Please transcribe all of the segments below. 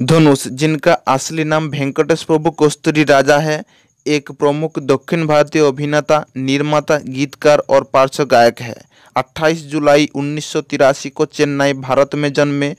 धनुष जिनका असली नाम वेंकटेश प्रभु कस्तूरी राजा है एक प्रमुख दक्षिण भारतीय अभिनेता निर्माता गीतकार और पार्श्व गायक है 28 जुलाई उन्नीस को चेन्नई भारत में जन्मे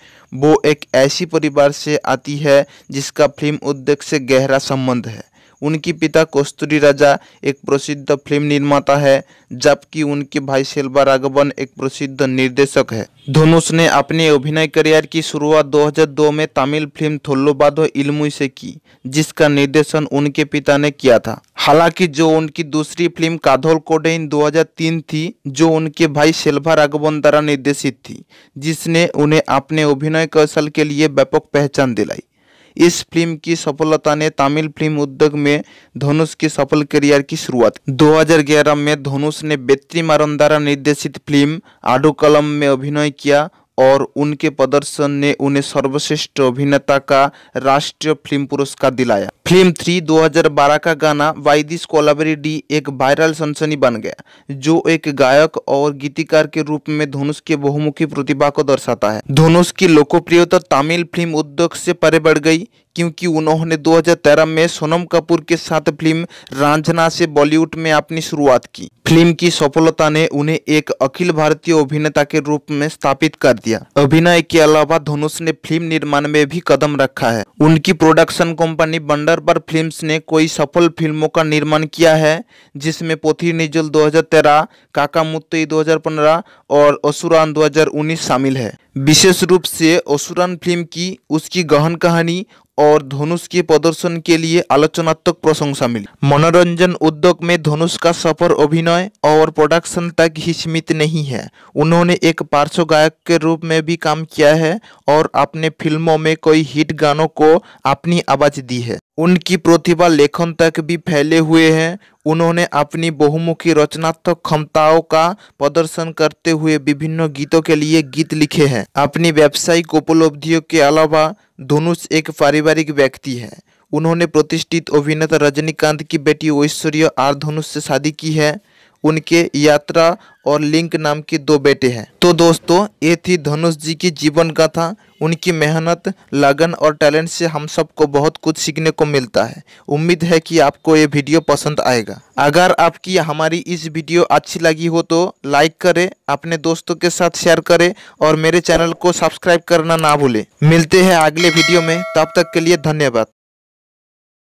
वो एक ऐसी परिवार से आती है जिसका फिल्म उद्योग से गहरा संबंध है उनकी पिता कस्तूरी राजा एक प्रसिद्ध फिल्म निर्माता है जबकि उनके भाई सेल्वा राघवन एक प्रसिद्ध निर्देशक है धनुष ने अपने अभिनय करियर की शुरुआत 2002 में तमिल फिल्म थोल्लोबादो इलमुई से की जिसका निर्देशन उनके पिता ने किया था हालांकि जो उनकी दूसरी फिल्म काधोल कोडेइन 2003 थी जो उनके भाई सेल्वा राघवन द्वारा निर्देशित थी जिसने उन्हें अपने अभिनय कौशल के लिए व्यापक पहचान दिलाई इस फिल्म की सफलता ने तमिल फिल्म उद्योग में धनुष की सफल करियर की शुरुआत 2011 में धनुष ने बेत्री मारन द्वारा निर्देशित फिल्म आडो कलम में अभिनय किया और उनके प्रदर्शन ने उन्हें सर्वश्रेष्ठ अभिनेता का राष्ट्रीय फिल्म पुरस्कार दिलाया फिल्म थ्री 2012 का गाना वाई दिस कोलाबरी डी एक वायरल सनसनी बन गया जो एक गायक और गीतिकार के रूप में धनुष के बहुमुखी प्रतिभा को दर्शाता है धनुष की लोकप्रियता तमिल फिल्म उद्योग से परे बढ़ गई क्योंकि उन्होंने 2013 में सोनम कपूर के साथ फिल्म रांझना से बॉलीवुड में अपनी शुरुआत की फिल्म की सफलता ने उन्हें एक अखिल भारतीय अभिनेता के रूप में स्थापित कर दिया अभिनय के अलावा धनुष ने फिल्म निर्माण में भी कदम रखा है उनकी प्रोडक्शन कंपनी बंडर पर फिल्म ने कोई सफल फिल्मों का निर्माण किया है जिसमे पोथी निजल दो काका मुत्तई दो और असुरान दो शामिल है विशेष रूप से असुरान फिल्म की उसकी गहन कहानी और धनुष के प्रदर्शन के लिए आलोचनात्मक प्रशंसा मिली मनोरंजन उद्योग में धनुष का सफर अभिनय और प्रोडक्शन तक ही सीमित नहीं है उन्होंने एक पार्श्व गायक के रूप में भी काम किया है और अपने फिल्मों में कई हिट गानों को अपनी आवाज दी है उनकी प्रतिभा लेखन तक भी फैले हुए हैं उन्होंने अपनी बहुमुखी रचनात्मक क्षमताओं का प्रदर्शन करते हुए विभिन्न गीतों के लिए गीत लिखे हैं अपनी व्यावसायिक उपलब्धियों के अलावा धनुष एक पारिवारिक व्यक्ति है उन्होंने प्रतिष्ठित अभिनेता रजनीकांत की बेटी ऐश्वर्या आर धनुष से शादी की है उनके यात्रा और लिंक नाम के दो बेटे हैं तो दोस्तों ये थी धनुष जी की जीवन गाथा उनकी मेहनत लगन और टैलेंट से हम सबको बहुत कुछ सीखने को मिलता है उम्मीद है कि आपको ये वीडियो पसंद आएगा अगर आपकी हमारी इस वीडियो अच्छी लगी हो तो लाइक करें अपने दोस्तों के साथ शेयर करें और मेरे चैनल को सब्सक्राइब करना ना भूलें मिलते हैं अगले वीडियो में तब तक के लिए धन्यवाद